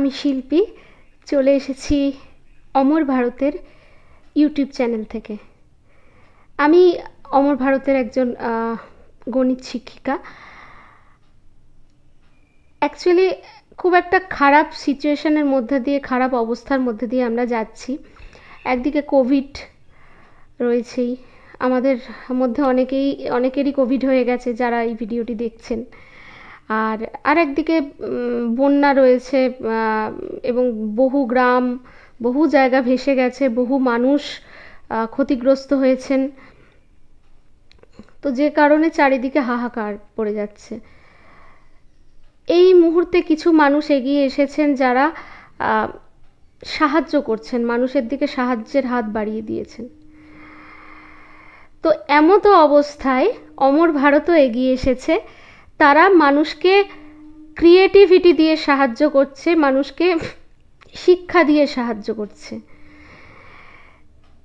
আমি শিল্পী চলে এসেছি অমর ভারতের ইউটিউব চ্যানেল থেকে আমি অমর ভারতের একজন গণিত শিক্ষিকা অ্যাকচুয়ালি খুব একটা খারাপ সিচুয়েশনের মধ্যে দিয়ে খারাপ অবস্থার মধ্যে দিয়ে আমরা যাচ্ছি একদিকে কোভিড রয়েছেই আমাদের মধ্যে অনেকেই অনেকেরই কোভিড হয়ে গেছে যারা এই ভিডিওটি দেখছেন আর আরেকদিকে বন্যা রয়েছে এবং বহু গ্রাম বহু জায়গা ভেসে গেছে বহু মানুষ ক্ষতিগ্রস্ত হয়েছেন তো যে কারণে চারিদিকে হাহাকার পড়ে যাচ্ছে এই মুহূর্তে কিছু মানুষ এগিয়ে এসেছেন যারা সাহায্য করছেন মানুষের দিকে সাহায্যের হাত বাড়িয়ে দিয়েছেন তো এমতো অবস্থায় অমর ভারতও এগিয়ে এসেছে তারা মানুষকে ক্রিয়েটিভিটি দিয়ে সাহায্য করছে মানুষকে শিক্ষা দিয়ে সাহায্য করছে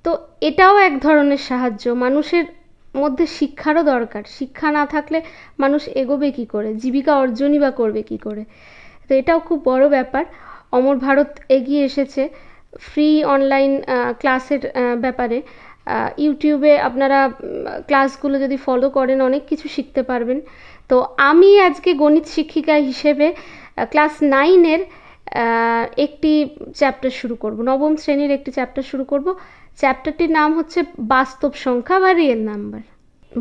তো এটাও এক ধরনের সাহায্য মানুষের মধ্যে শিক্ষারও দরকার শিক্ষা না থাকলে মানুষ এগোবে কি করে জীবিকা অর্জনই বা করবে কি করে তো এটাও খুব বড় ব্যাপার অমর ভারত এগিয়ে এসেছে ফ্রি অনলাইন ক্লাসের ব্যাপারে ইউটিউবে আপনারা ক্লাসগুলো যদি ফলো করেন অনেক কিছু শিখতে পারবেন তো আমি আজকে গণিত শিক্ষিকা হিসেবে ক্লাস নাইনের একটি চ্যাপ্টার শুরু করব নবম শ্রেণীর একটি চ্যাপ্টার শুরু করব চ্যাপ্টারটির নাম হচ্ছে বাস্তব সংখ্যা বা রিয়েল নাম্বার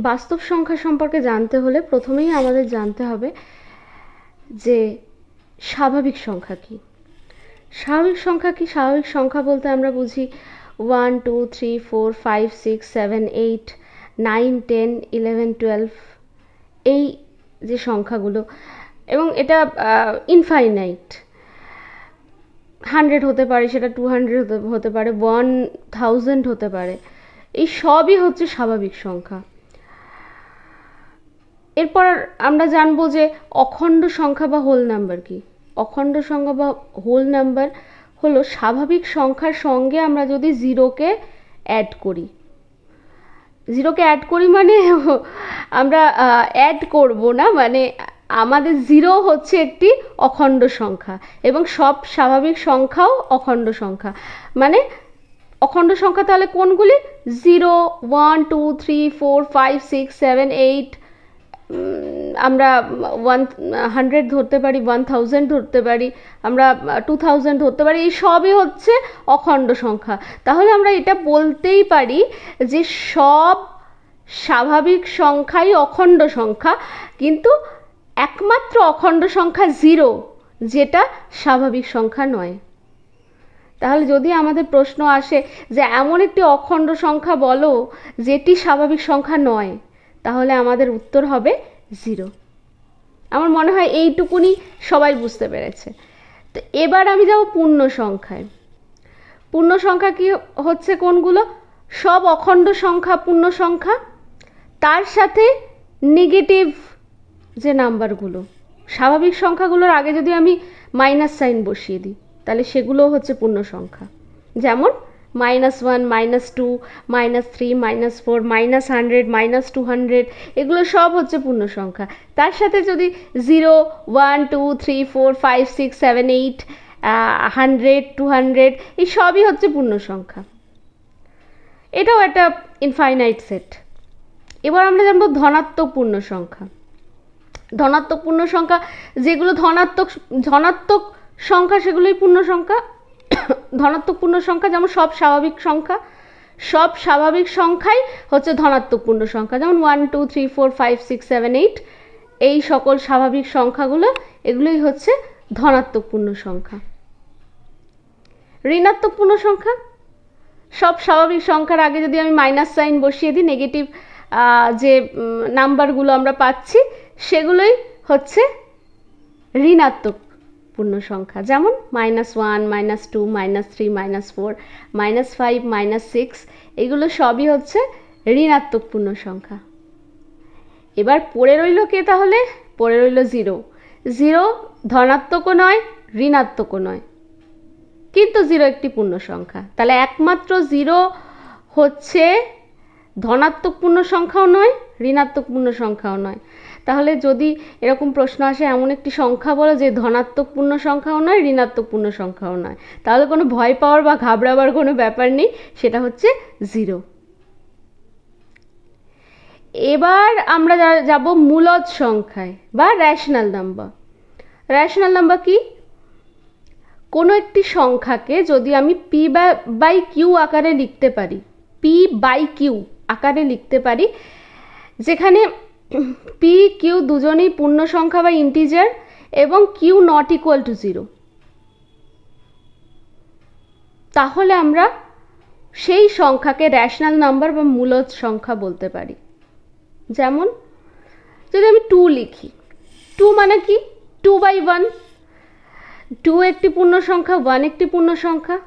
বাস্তব সংখ্যা সম্পর্কে জানতে হলে প্রথমেই আমাদের জানতে হবে যে স্বাভাবিক সংখ্যা কি স্বাভাবিক সংখ্যা কি স্বাভাবিক সংখ্যা বলতে আমরা বুঝি one two three four five six seven eight nine ten eleven twelve এই যে সংখ্যাগুলো এবং এটা ইনফাইনাইট হান্ড্রেড হতে পারে সেটা টু হান্ড্রেড হতে পারে ওয়ান থাউজেন্ড হতে পারে এই সবই হচ্ছে স্বাভাবিক সংখ্যা এরপর আমরা জানবো যে অখণ্ড সংখ্যা বা হোল নাম্বার কি অখণ্ড সংখ্যা বা হোল নাম্বার হলো স্বাভাবিক সংখ্যার সঙ্গে আমরা যদি জিরোকে অ্যাড করি জিরোকে অ্যাড করি মানে আমরা অ্যাড করব না মানে আমাদের জিরো হচ্ছে একটি অখণ্ড সংখ্যা এবং সব স্বাভাবিক সংখ্যাও অখণ্ড সংখ্যা মানে অখণ্ড সংখ্যা তাহলে কোনগুলি zero one two three four five six seven eight আমরা ওয়ান হান্ড্রেড ধরতে পারি ওয়ান থাউজেন্ড ধরতে পারি আমরা টু থাউজেন্ড ধরতে পারি এই সবই হচ্ছে অখণ্ড সংখ্যা তাহলে আমরা এটা বলতেই পারি যে সব স্বাভাবিক সংখ্যাই অখণ্ড সংখ্যা কিন্তু একমাত্র অখণ্ড সংখ্যা জিরো যেটা স্বাভাবিক সংখ্যা নয় তাহলে যদি আমাদের প্রশ্ন আসে যে এমন একটি অখণ্ড সংখ্যা বলো যেটি স্বাভাবিক সংখ্যা নয় তাহলে আমাদের উত্তর হবে জিরো আমার মনে হয় এইটুকুনি সবাই বুঝতে পেরেছে তো এবার আমি যাব পূর্ণ সংখ্যায় পূর্ণ সংখ্যা কি হচ্ছে কোনগুলো সব অখণ্ড সংখ্যা পূর্ণ সংখ্যা তার সাথে নেগেটিভ যে নাম্বারগুলো স্বাভাবিক সংখ্যাগুলোর আগে যদি আমি মাইনাস সাইন বসিয়ে দিই তাহলে সেগুলো হচ্ছে পূর্ণ সংখ্যা যেমন minus one minus two minus three minus four minus hundred minus two hundred এগুলো সব হচ্ছে পূর্ণ সংখ্যা তার সাথে যদি zero one two three four five six seven eight hundred two hundred এই সবই হচ্ছে পূর্ণ সংখ্যা এটাও একটা ইনফাইনাইট সেট এবার আমরা জানবো ধনাত্মক পূর্ণ সংখ্যা ধনাত্মক পূর্ণ সংখ্যা যেগুলো ধনাত্মক ধনাত্মক সংখ্যা সেগুলোই পূর্ণ সংখ্যা ধনাত্মক পূর্ণ সংখ্যা যেমন সব স্বাভাবিক সংখ্যা সব স্বাভাবিক সংখ্যাই হচ্ছে ধনাত্মক পূর্ণ সংখ্যা যেমন one two three four five six seven eight এই সকল স্বাভাবিক সংখ্যাগুলো এগুলোই হচ্ছে ধনাত্মক পূর্ণ সংখ্যা ঋণাত্মক পূর্ণ সংখ্যা সব স্বাভাবিক সংখ্যার আগে যদি আমি মাইনাস সাইন বসিয়ে দিই নেগেটিভ যে নাম্বারগুলো আমরা পাচ্ছি সেগুলোই হচ্ছে ঋণাত্মক পূর্ণ সংখ্যা যেমন minus one minus two minus three minus four minus five minus six এগুলো সবই হচ্ছে ঋণাত্মক পূর্ণ সংখ্যা এবার পড়ে রইল কে তাহলে পড়ে রইল জিরো জিরো ধনাত্মকও নয় ঋণাত্মকও নয় কিন্তু জিরো একটি পূর্ণ সংখ্যা তাহলে একমাত্র জিরো হচ্ছে ধনাত্মক পূর্ণ সংখ্যাও নয় ঋণাত্মক পূর্ণ সংখ্যাও নয় তাহলে যদি এরকম প্রশ্ন আসে এমন একটি সংখ্যা বলো যে ধনাত্মক পূর্ণ সংখ্যাও নয় ঋণাত্মক পূর্ণ সংখ্যাও নয় তাহলে কোনো ভয় পাওয়ার বা ঘাবড়াবার কোনো ব্যাপার নেই সেটা হচ্ছে জিরো এবার আমরা যাব মূলদ সংখ্যায় বা র্যাশনাল নাম্বার র্যাশনাল নাম্বার কি কোনো একটি সংখ্যাকে যদি আমি পি বাই কিউ আকারে লিখতে পারি পি বাই কিউ আকারে লিখতে পারি যেখানে পি কিউ দুজনেই পূর্ণ সংখ্যা বা ইন্টিজার এবং Q not equal to zero তাহলে আমরা সেই সংখ্যাকে র্যাশনাল নাম্বার বা মূলত সংখ্যা বলতে পারি যেমন যদি আমি টু লিখি টু মানে কি টু বাই ওয়ান টু একটি পূর্ণ সংখ্যা ওয়ান একটি পূর্ণ সংখ্যা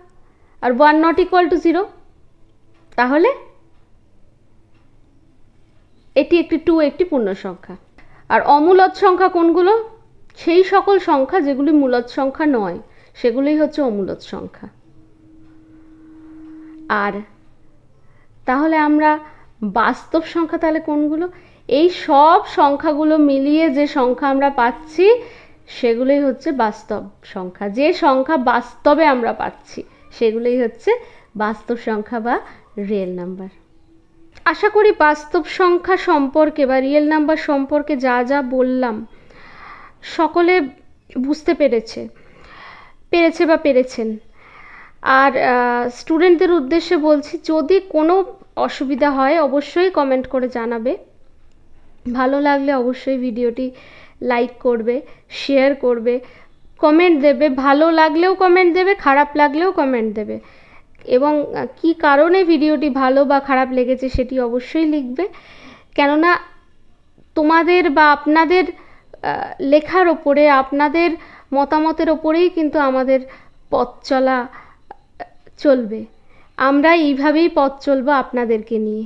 আর one not equal to zero তাহলে এটি একটি টু একটি পূর্ণ সংখ্যা আর অমূলদ সংখ্যা কোনগুলো সেই সকল সংখ্যা যেগুলি মূলদ সংখ্যা নয় সেগুলোই হচ্ছে অমূলদ সংখ্যা আর তাহলে আমরা বাস্তব সংখ্যা তাহলে কোনগুলো এই সব সংখ্যাগুলো মিলিয়ে যে সংখ্যা আমরা পাচ্ছি সেগুলোই হচ্ছে বাস্তব সংখ্যা যে সংখ্যা বাস্তবে আমরা পাচ্ছি সেগুলোই হচ্ছে বাস্তব সংখ্যা বা রিয়েল নাম্বার আশা করি বাস্তব সংখ্যা সম্পর্কে বা রিয়েল নাম্বার সম্পর্কে যা যা বললাম সকলে বুঝতে পেরেছে পেরেছে বা পেরেছেন আর স্টুডেন্টদের উদ্দেশ্যে বলছি যদি কোনো অসুবিধা হয় অবশ্যই কমেন্ট করে জানাবে ভালো লাগলে অবশ্যই ভিডিওটি লাইক করবে শেয়ার করবে কমেন্ট দেবে ভালো লাগলেও কমেন্ট দেবে খারাপ লাগলেও কমেন্ট দেবে এবং কি কারণে ভিডিওটি ভালো বা খারাপ লেগেছে সেটি অবশ্যই লিখবে কেননা তোমাদের বা আপনাদের লেখার ওপরে আপনাদের মতামতের ওপরেই কিন্তু আমাদের পথ চলা চলবে আমরা এইভাবেই পথ চলবো আপনাদেরকে নিয়ে